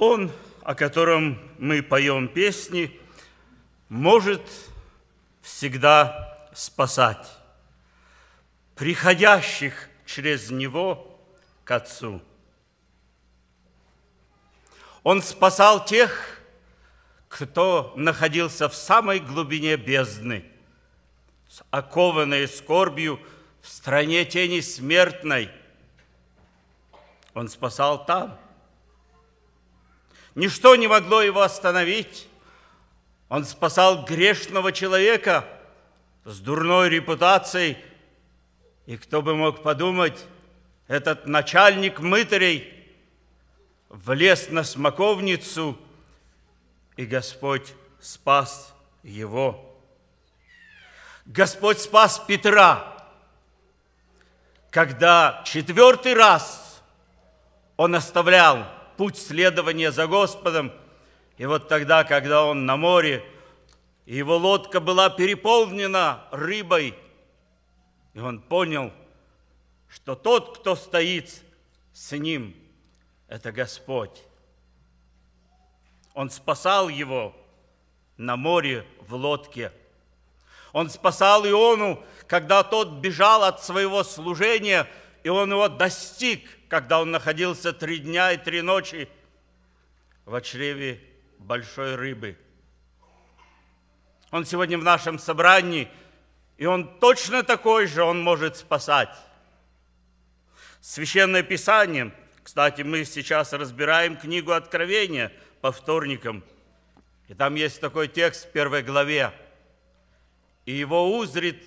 Он, о котором мы поем песни, может всегда спасать приходящих через Него к Отцу. Он спасал тех, кто находился в самой глубине бездны, окованные скорбью в стране тени смертной. Он спасал там – Ничто не могло его остановить. Он спасал грешного человека с дурной репутацией. И кто бы мог подумать, этот начальник мытарей влез на смоковницу, и Господь спас его. Господь спас Петра, когда четвертый раз он оставлял путь следования за Господом. И вот тогда, когда он на море, и его лодка была переполнена рыбой, и он понял, что тот, кто стоит с ним, это Господь. Он спасал его на море в лодке. Он спасал Иону, когда тот бежал от своего служения, и он его достиг – когда он находился три дня и три ночи в чреве большой рыбы. Он сегодня в нашем собрании, и он точно такой же, он может спасать. Священное Писание, кстати, мы сейчас разбираем книгу Откровения по вторникам, и там есть такой текст в первой главе, «И его узрит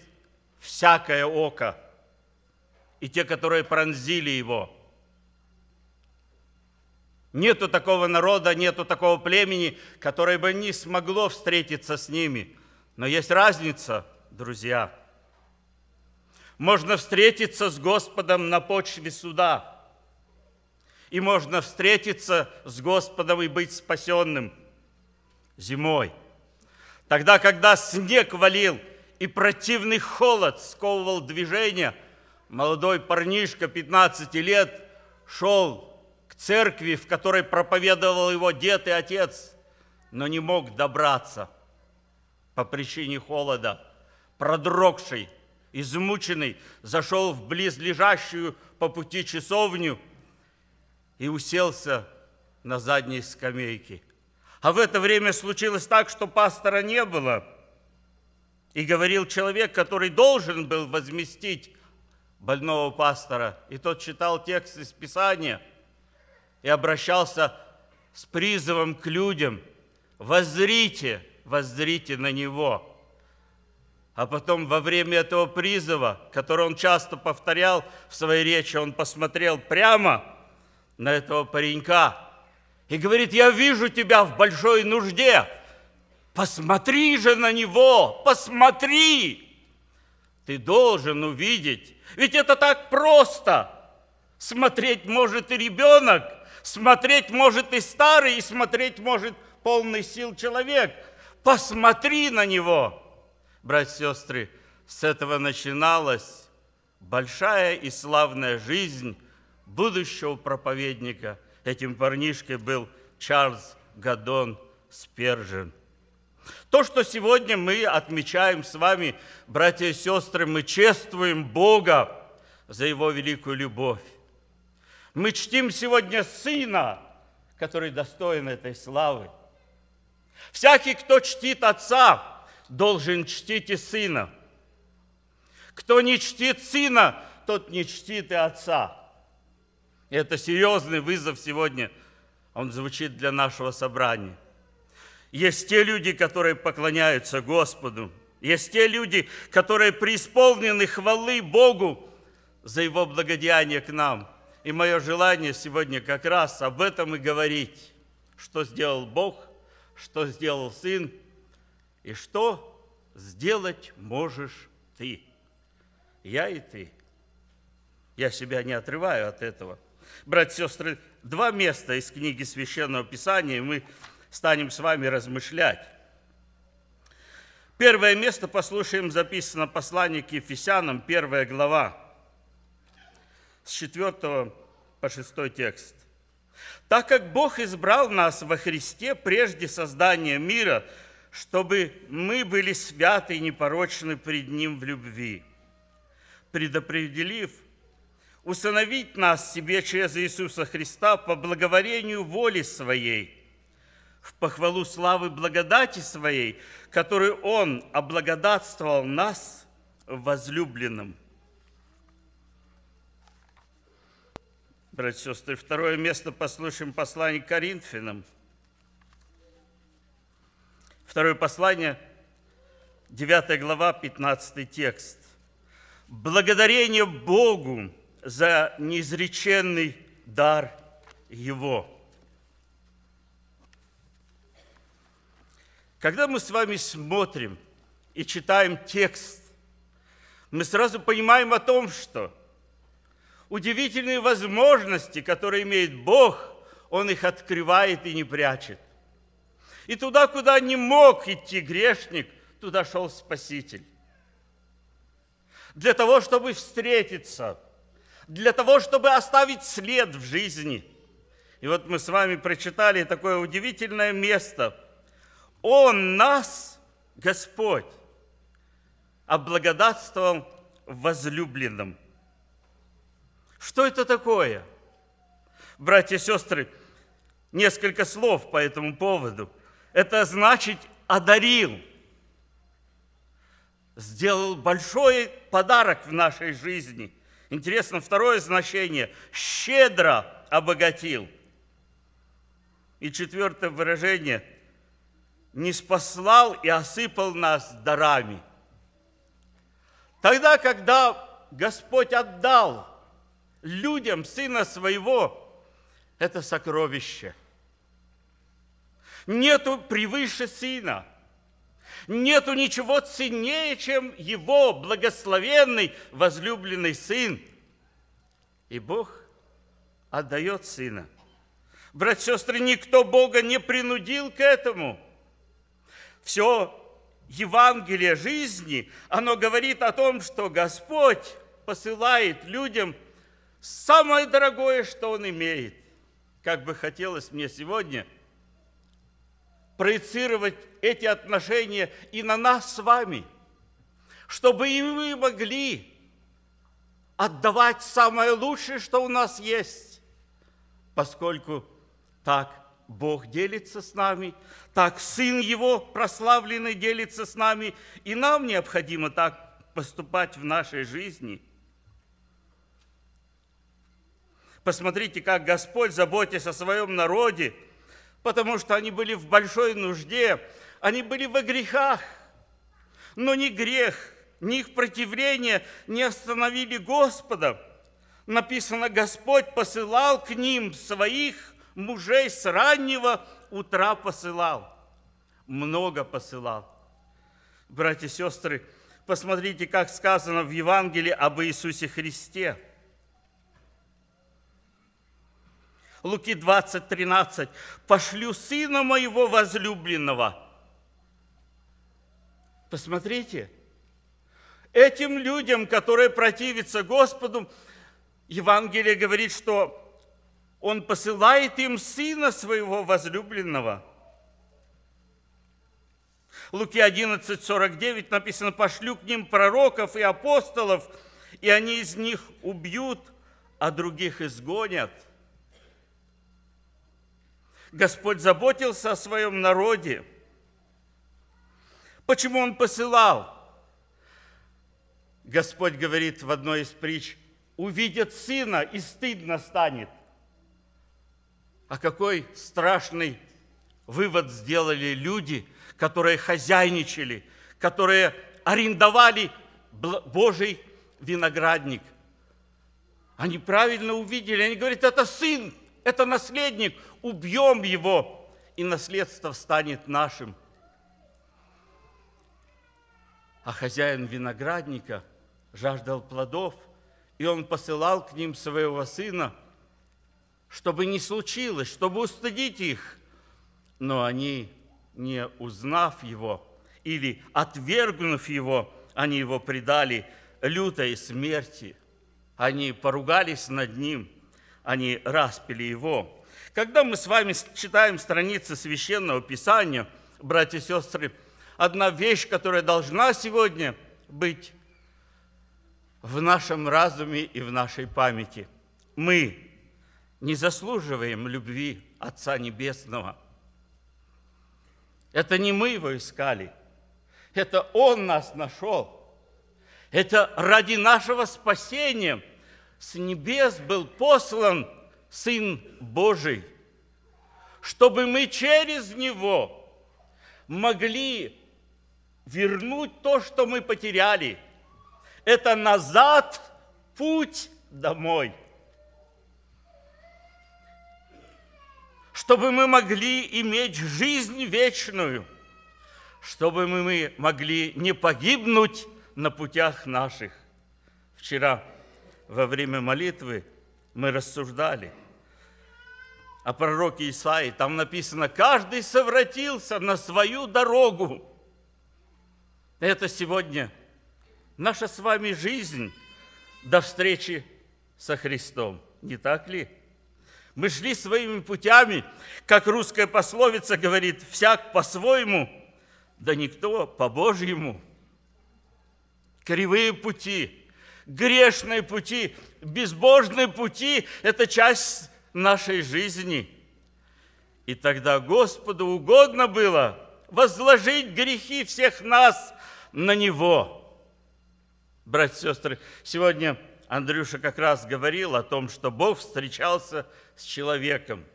всякое око, и те, которые пронзили его». Нету такого народа, нету такого племени, которое бы не смогло встретиться с ними. Но есть разница, друзья. Можно встретиться с Господом на почве суда. И можно встретиться с Господом и быть спасенным зимой. Тогда, когда снег валил и противный холод сковывал движение, молодой парнишка 15 лет шел к церкви, в которой проповедовал его дед и отец, но не мог добраться по причине холода. Продрогший, измученный, зашел в близлежащую по пути часовню и уселся на задней скамейке. А в это время случилось так, что пастора не было. И говорил человек, который должен был возместить больного пастора. И тот читал текст из Писания – и обращался с призывом к людям «Воззрите, воззрите на Него». А потом во время этого призыва, который он часто повторял в своей речи, он посмотрел прямо на этого паренька и говорит, «Я вижу тебя в большой нужде, посмотри же на него, посмотри!» Ты должен увидеть, ведь это так просто – Смотреть может и ребенок, смотреть может и старый, и смотреть может полный сил человек. Посмотри на него. Братья и сестры, с этого начиналась большая и славная жизнь будущего проповедника. Этим парнишкой был Чарльз Гадон Спержин. То, что сегодня мы отмечаем с вами, братья и сестры, мы чествуем Бога за Его великую любовь. Мы чтим сегодня Сына, который достоин этой славы. Всякий, кто чтит Отца, должен чтить и Сына. Кто не чтит Сына, тот не чтит и Отца. И это серьезный вызов сегодня, он звучит для нашего собрания. Есть те люди, которые поклоняются Господу. Есть те люди, которые преисполнены хвалы Богу за Его благодеяние к нам. И мое желание сегодня как раз об этом и говорить. Что сделал Бог, что сделал Сын, и что сделать можешь ты. Я и ты. Я себя не отрываю от этого. Братья и сестры, два места из книги Священного Писания, и мы станем с вами размышлять. Первое место, послушаем, записано послание к Ефесянам, первая глава с 4 по 6 текст. «Так как Бог избрал нас во Христе прежде создания мира, чтобы мы были святы и непорочны пред Ним в любви, предопределив установить нас себе через Иисуса Христа по благоволению воли Своей, в похвалу славы благодати Своей, которую Он облагодатствовал нас возлюбленным». братья и сестры. Второе место послушаем послание Коринфянам. Второе послание, 9 глава, 15 текст. «Благодарение Богу за неизреченный дар Его». Когда мы с вами смотрим и читаем текст, мы сразу понимаем о том, что – удивительные возможности, которые имеет Бог, Он их открывает и не прячет. И туда, куда не мог идти грешник, туда шел Спаситель. Для того, чтобы встретиться, для того, чтобы оставить след в жизни. И вот мы с вами прочитали такое удивительное место. Он нас, Господь, облагодатствовал возлюбленным – что это такое? Братья и сестры, несколько слов по этому поводу. Это значит одарил, сделал большой подарок в нашей жизни. Интересно, второе значение – щедро обогатил. И четвертое выражение – не спаслал и осыпал нас дарами. Тогда, когда Господь отдал – людям Сына Своего, это сокровище. Нету превыше Сына. Нету ничего ценнее, чем Его благословенный возлюбленный Сын. И Бог отдает Сына. Братья сестры, никто Бога не принудил к этому. Все Евангелие жизни, оно говорит о том, что Господь посылает людям самое дорогое, что он имеет. Как бы хотелось мне сегодня проецировать эти отношения и на нас с вами, чтобы и мы могли отдавать самое лучшее, что у нас есть, поскольку так Бог делится с нами, так Сын Его прославленный делится с нами, и нам необходимо так поступать в нашей жизни – Посмотрите, как Господь, заботясь о своем народе, потому что они были в большой нужде, они были во грехах, но ни грех, ни их противление не остановили Господа. Написано, Господь посылал к ним своих мужей с раннего утра посылал, много посылал. Братья и сестры, посмотрите, как сказано в Евангелии об Иисусе Христе – Луки 20, 13. «Пошлю сына моего возлюбленного». Посмотрите, этим людям, которые противятся Господу, Евангелие говорит, что он посылает им сына своего возлюбленного. Луки 11:49 написано, пошлю к ним пророков и апостолов, и они из них убьют, а других изгонят – Господь заботился о своем народе. Почему Он посылал? Господь говорит в одной из притч, увидят сына, и стыдно станет. А какой страшный вывод сделали люди, которые хозяйничали, которые арендовали Божий виноградник. Они правильно увидели, они говорят, это сын, это наследник, убьем его, и наследство станет нашим. А хозяин виноградника жаждал плодов, и он посылал к ним своего сына, чтобы не случилось, чтобы устыдить их. Но они, не узнав его или отвергнув его, они его предали лютой смерти. Они поругались над ним – они распили его. Когда мы с вами читаем страницы Священного Писания, братья и сестры, одна вещь, которая должна сегодня быть в нашем разуме и в нашей памяти. Мы не заслуживаем любви Отца Небесного. Это не мы его искали, это Он нас нашел. Это ради нашего спасения – с небес был послан Сын Божий, чтобы мы через Него могли вернуть то, что мы потеряли. Это назад путь домой. Чтобы мы могли иметь жизнь вечную, чтобы мы могли не погибнуть на путях наших. Вчера во время молитвы мы рассуждали о пророке Исаии. Там написано, каждый совратился на свою дорогу. Это сегодня наша с вами жизнь до встречи со Христом. Не так ли? Мы шли своими путями, как русская пословица говорит, всяк по-своему, да никто по-божьему. Кривые пути – грешные пути, безбожные пути – это часть нашей жизни. И тогда Господу угодно было возложить грехи всех нас на Него. Братья и сестры, сегодня Андрюша как раз говорил о том, что Бог встречался с человеком.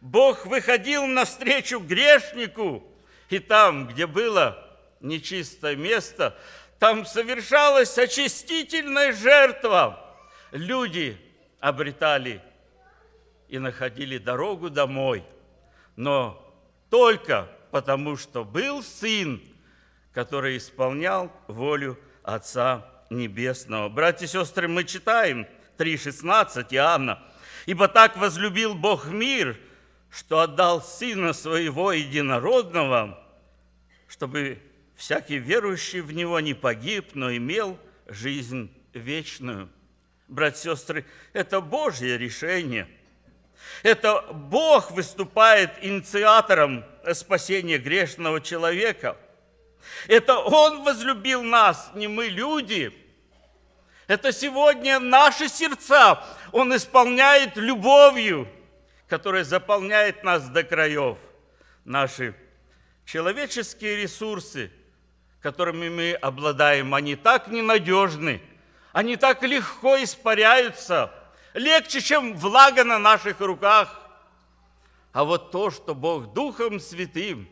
Бог выходил навстречу грешнику, и там, где было нечистое место, там совершалась очистительная жертва. Люди обретали и находили дорогу домой, но только потому, что был Сын, который исполнял волю Отца Небесного. Братья и сестры, мы читаем 3.16 Иоанна. «Ибо так возлюбил Бог мир, что отдал Сына Своего Единородного, чтобы всякий верующий в Него не погиб, но имел жизнь вечную. Братья и сестры, это Божье решение. Это Бог выступает инициатором спасения грешного человека. Это Он возлюбил нас, не мы люди. Это сегодня наши сердца Он исполняет любовью, которая заполняет нас до краев. Наши человеческие ресурсы – которыми мы обладаем, они так ненадежны, они так легко испаряются, легче, чем влага на наших руках. А вот то, что Бог Духом Святым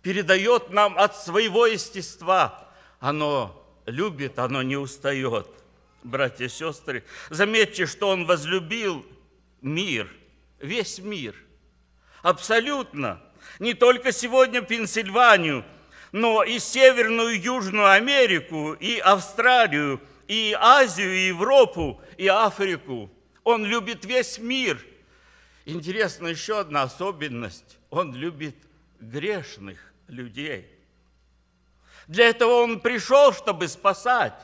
передает нам от своего естества, оно любит, оно не устает. Братья и сестры, заметьте, что Он возлюбил мир, весь мир, абсолютно, не только сегодня Пенсильванию – но и Северную и Южную Америку, и Австралию, и Азию, и Европу, и Африку. Он любит весь мир. Интересна еще одна особенность. Он любит грешных людей. Для этого он пришел, чтобы спасать.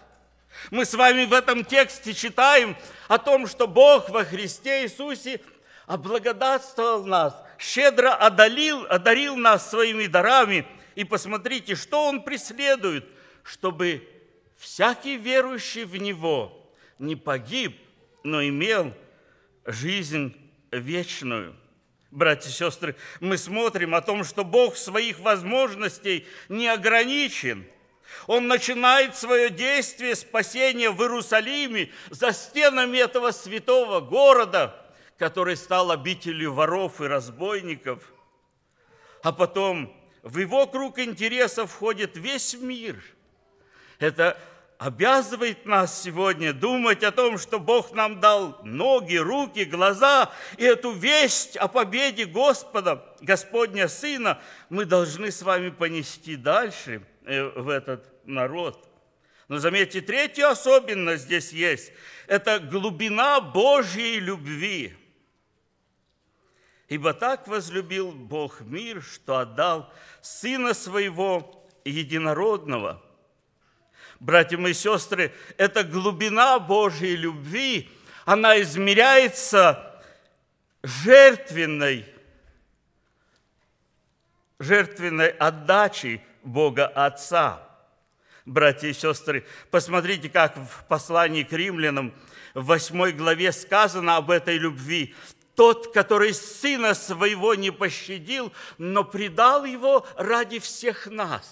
Мы с вами в этом тексте читаем о том, что Бог во Христе Иисусе облагодатствовал нас, щедро одарил, одарил нас своими дарами – и посмотрите, что он преследует, чтобы всякий верующий в него не погиб, но имел жизнь вечную. Братья и сестры, мы смотрим о том, что Бог своих возможностей не ограничен. Он начинает свое действие спасения в Иерусалиме за стенами этого святого города, который стал обителью воров и разбойников. А потом в его круг интересов входит весь мир. Это обязывает нас сегодня думать о том, что Бог нам дал ноги, руки, глаза, и эту весть о победе Господа, Господня Сына, мы должны с вами понести дальше э, в этот народ. Но заметьте, третья особенность здесь есть – это глубина Божьей любви – Ибо так возлюбил Бог мир, что отдал Сына Своего Единородного. Братья и сестры, это глубина Божьей любви, она измеряется жертвенной, жертвенной отдачей Бога Отца. Братья и сестры, посмотрите, как в послании к римлянам в 8 главе сказано об этой любви тот, который сына своего не пощадил, но предал его ради всех нас.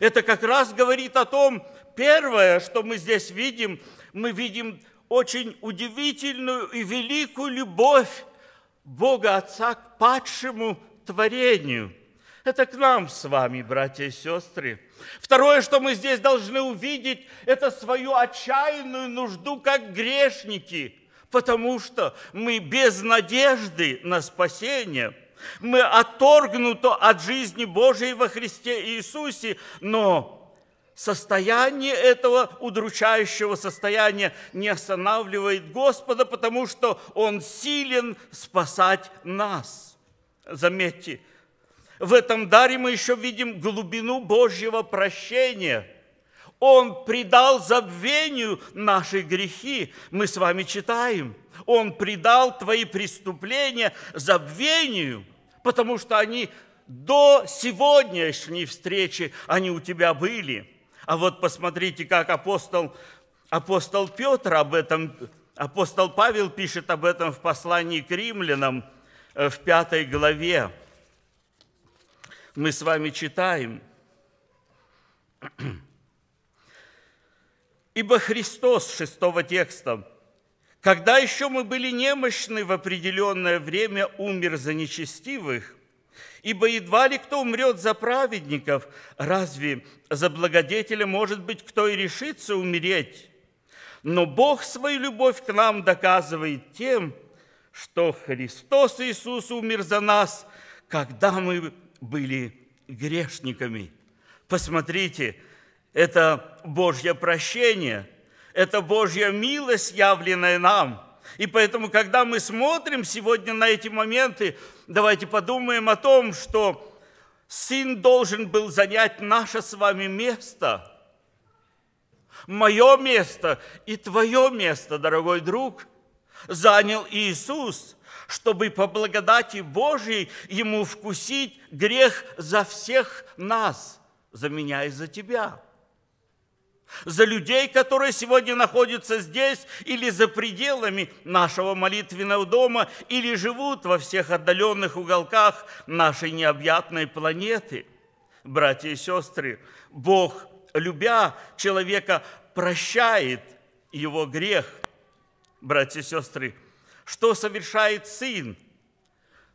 Это как раз говорит о том, первое, что мы здесь видим, мы видим очень удивительную и великую любовь Бога Отца к падшему творению. Это к нам с вами, братья и сестры. Второе, что мы здесь должны увидеть, это свою отчаянную нужду как грешники – потому что мы без надежды на спасение, мы отторгнуты от жизни Божией во Христе Иисусе, но состояние этого удручающего состояния не останавливает Господа, потому что Он силен спасать нас. Заметьте, в этом даре мы еще видим глубину Божьего прощения – он предал забвению наши грехи. Мы с вами читаем. Он предал твои преступления забвению, потому что они до сегодняшней встречи, они у тебя были. А вот посмотрите, как апостол, апостол Петр об этом, апостол Павел пишет об этом в послании к римлянам э, в пятой главе. Мы с вами читаем. Ибо Христос, шестого текста, когда еще мы были немощны в определенное время, умер за нечестивых, ибо едва ли кто умрет за праведников, разве за благодетеля, может быть, кто и решится умереть? Но Бог свою любовь к нам доказывает тем, что Христос Иисус умер за нас, когда мы были грешниками. Посмотрите, это Божье прощение, это Божья милость, явленная нам. И поэтому, когда мы смотрим сегодня на эти моменты, давайте подумаем о том, что Сын должен был занять наше с вами место, мое место и твое место, дорогой друг, занял Иисус – чтобы по благодати Божьей ему вкусить грех за всех нас, за меня и за тебя за людей, которые сегодня находятся здесь или за пределами нашего молитвенного дома, или живут во всех отдаленных уголках нашей необъятной планеты. Братья и сестры, Бог, любя человека, прощает его грех. Братья и сестры, что совершает Сын?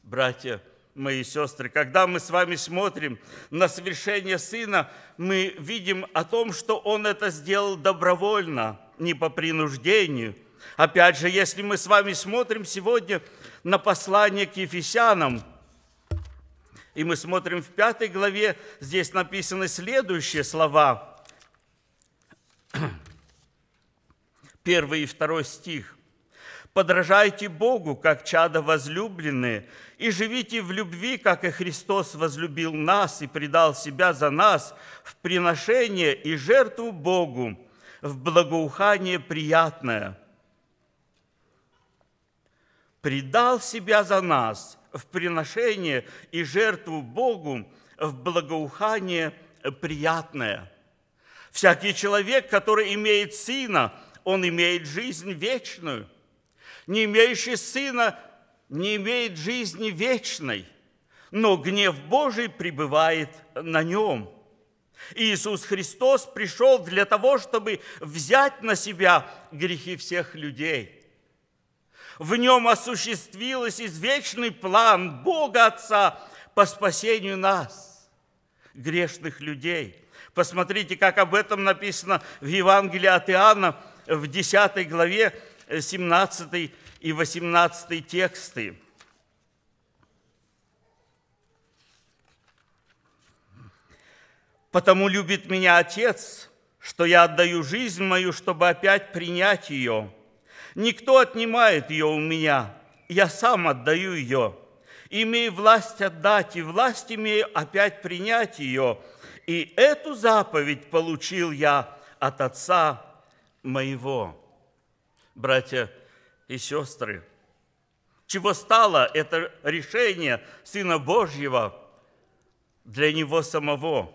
Братья мои сестры, когда мы с вами смотрим на совершение Сына, мы видим о том, что Он это сделал добровольно, не по принуждению. Опять же, если мы с вами смотрим сегодня на послание к Ефесянам, и мы смотрим в пятой главе, здесь написаны следующие слова. Первый и второй стих – подражайте Богу, как чада возлюбленные, и живите в любви, как и Христос возлюбил нас и предал Себя за нас в приношение и жертву Богу, в благоухание приятное. Предал Себя за нас в приношение и жертву Богу, в благоухание приятное. Всякий человек, который имеет Сына, он имеет жизнь вечную – не имеющий сына не имеет жизни вечной, но гнев Божий пребывает на нем. Иисус Христос пришел для того, чтобы взять на себя грехи всех людей. В нем осуществился извечный план Бога Отца по спасению нас, грешных людей. Посмотрите, как об этом написано в Евангелии от Иоанна в 10 главе 17 э, и 18 тексты. «Потому любит меня Отец, что я отдаю жизнь мою, чтобы опять принять ее. Никто отнимает ее у меня, я сам отдаю ее. Имею власть отдать, и власть имею опять принять ее. И эту заповедь получил я от Отца моего» братья и сестры. Чего стало это решение Сына Божьего для Него самого?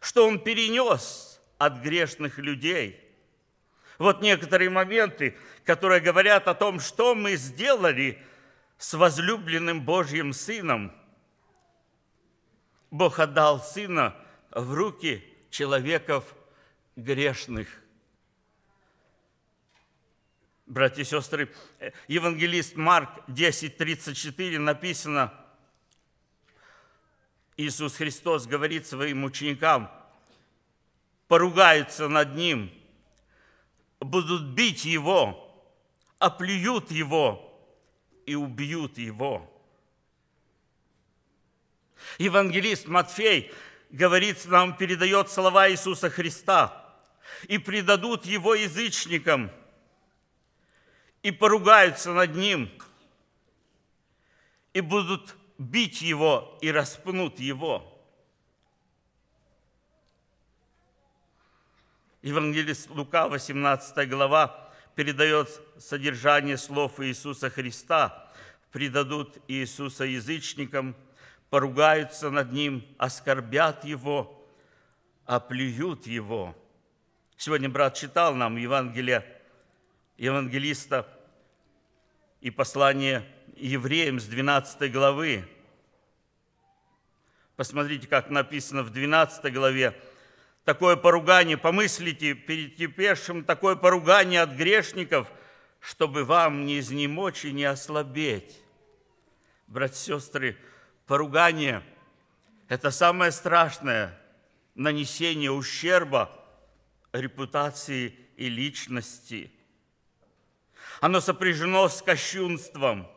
Что Он перенес от грешных людей? Вот некоторые моменты, которые говорят о том, что мы сделали с возлюбленным Божьим Сыном. Бог отдал Сына в руки человеков грешных братья и сестры, э, евангелист Марк 10.34 написано, Иисус Христос говорит своим ученикам, поругаются над Ним, будут бить Его, оплюют Его и убьют Его. Евангелист Матфей говорит нам, передает слова Иисуса Христа, и предадут Его язычникам – и поругаются над ним, и будут бить его и распнут его. Евангелист Лука, 18 глава, передает содержание слов Иисуса Христа. «Предадут Иисуса язычникам, поругаются над Ним, оскорбят Его, оплюют Его». Сегодня брат читал нам Евангелие евангелиста и послание евреям с 12 главы. Посмотрите, как написано в 12 главе. Такое поругание, помыслите перед тепешим, такое поругание от грешников, чтобы вам не изнемочь и не ослабеть. Братья и сестры, поругание – это самое страшное нанесение ущерба репутации и личности – оно сопряжено с кощунством,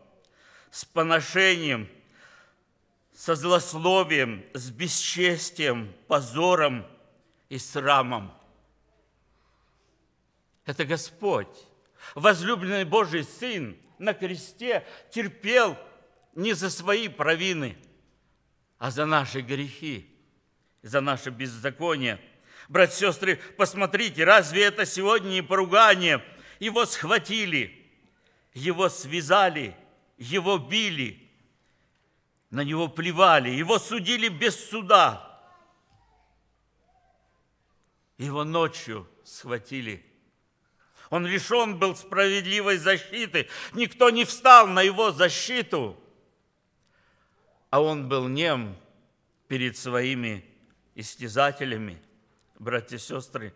с поношением, со злословием, с бесчестием, позором и срамом. Это Господь, возлюбленный Божий Сын, на кресте терпел не за свои провины, а за наши грехи, за наше беззаконие. Братья, сестры, посмотрите, разве это сегодня не поругание – его схватили, его связали, его били, на него плевали, его судили без суда. Его ночью схватили. Он лишен был справедливой защиты. Никто не встал на его защиту. А он был нем перед своими истязателями, братья и сестры.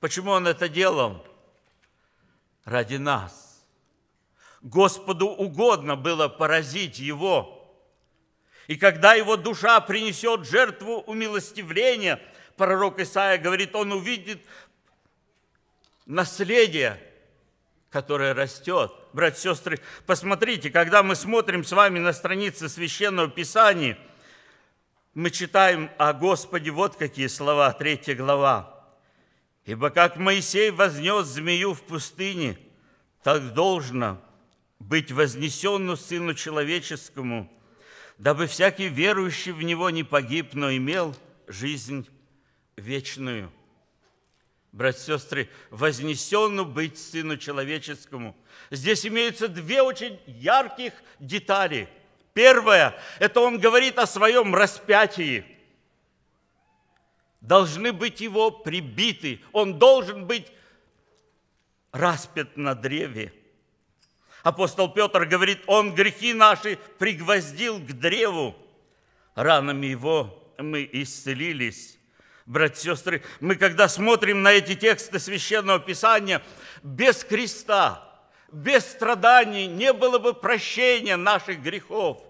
Почему он это делал? ради нас. Господу угодно было поразить его. И когда его душа принесет жертву умилостивления, пророк Исаия говорит, он увидит наследие, которое растет. Братья и сестры, посмотрите, когда мы смотрим с вами на страницы Священного Писания, мы читаем о Господе вот какие слова, третья глава. Ибо как Моисей вознес змею в пустыне, так должно быть вознесенну Сыну Человеческому, дабы всякий верующий в Него не погиб, но имел жизнь вечную. Братья и сестры, вознесенну быть Сыну Человеческому. Здесь имеются две очень ярких детали. Первое – это он говорит о своем распятии – должны быть его прибиты. Он должен быть распят на древе. Апостол Петр говорит, он грехи наши пригвоздил к древу. Ранами его мы исцелились. Братья и сестры, мы когда смотрим на эти тексты Священного Писания, без креста, без страданий не было бы прощения наших грехов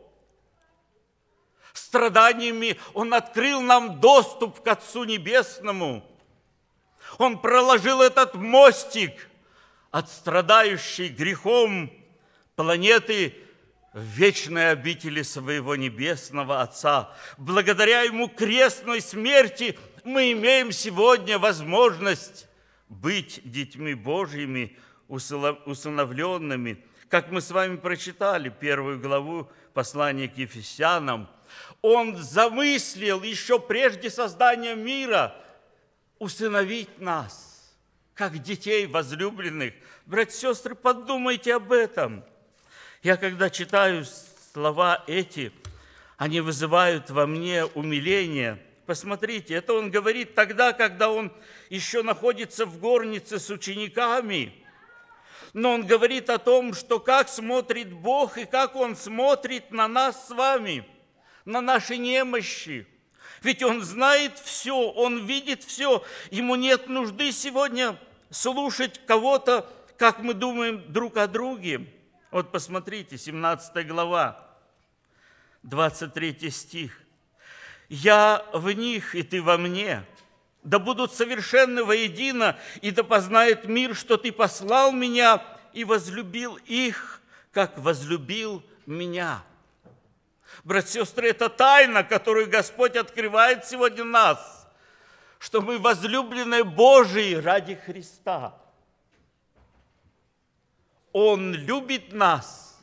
страданиями Он открыл нам доступ к Отцу Небесному. Он проложил этот мостик от страдающей грехом планеты в вечной обители своего небесного Отца. Благодаря Ему крестной смерти мы имеем сегодня возможность быть детьми Божьими, усыновленными, как мы с вами прочитали первую главу послания к Ефесянам – он замыслил еще прежде создания мира усыновить нас, как детей возлюбленных. Братья и сестры, подумайте об этом. Я когда читаю слова эти, они вызывают во мне умиление. Посмотрите, это он говорит тогда, когда он еще находится в горнице с учениками. Но он говорит о том, что как смотрит Бог и как он смотрит на нас с вами – на наши немощи. Ведь Он знает все, Он видит все. Ему нет нужды сегодня слушать кого-то, как мы думаем друг о друге. Вот посмотрите, 17 глава, 23 стих. «Я в них, и ты во мне, да будут совершенны воедино, и да познает мир, что ты послал меня и возлюбил их, как возлюбил меня». Братья и сестры, это тайна, которую Господь открывает сегодня нас, что мы возлюбленные Божии ради Христа. Он любит нас,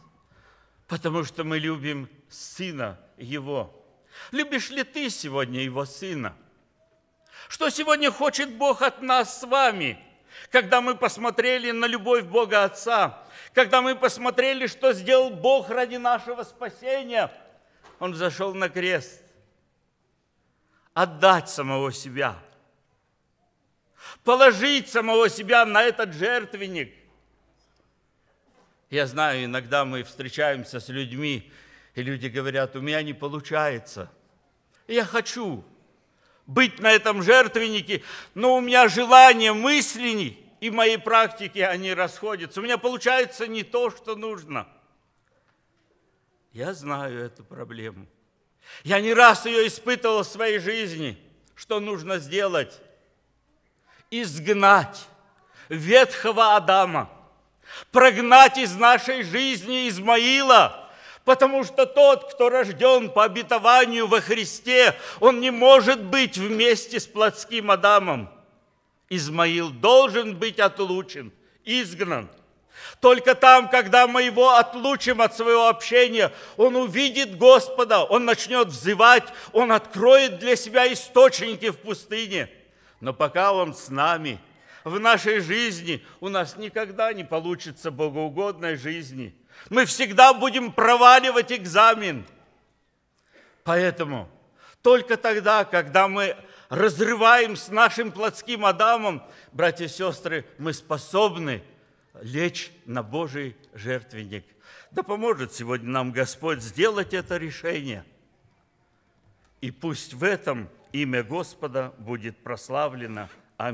потому что мы любим Сына Его. Любишь ли ты сегодня Его Сына? Что сегодня хочет Бог от нас с вами – когда мы посмотрели на любовь Бога Отца, когда мы посмотрели, что сделал Бог ради нашего спасения – он взошел на крест. Отдать самого себя. Положить самого себя на этот жертвенник. Я знаю, иногда мы встречаемся с людьми, и люди говорят, у меня не получается. Я хочу быть на этом жертвеннике, но у меня желание мыслений и моей практики, они расходятся. У меня получается не то, что нужно – я знаю эту проблему. Я не раз ее испытывал в своей жизни. Что нужно сделать? Изгнать ветхого Адама, прогнать из нашей жизни Измаила, потому что тот, кто рожден по обетованию во Христе, он не может быть вместе с плотским Адамом. Измаил должен быть отлучен, изгнан – только там, когда мы его отлучим от своего общения, он увидит Господа, он начнет взывать, он откроет для себя источники в пустыне. Но пока он с нами, в нашей жизни у нас никогда не получится богоугодной жизни. Мы всегда будем проваливать экзамен. Поэтому только тогда, когда мы разрываем с нашим плотским Адамом, братья и сестры, мы способны – лечь на Божий жертвенник. Да поможет сегодня нам Господь сделать это решение. И пусть в этом имя Господа будет прославлено. Аминь.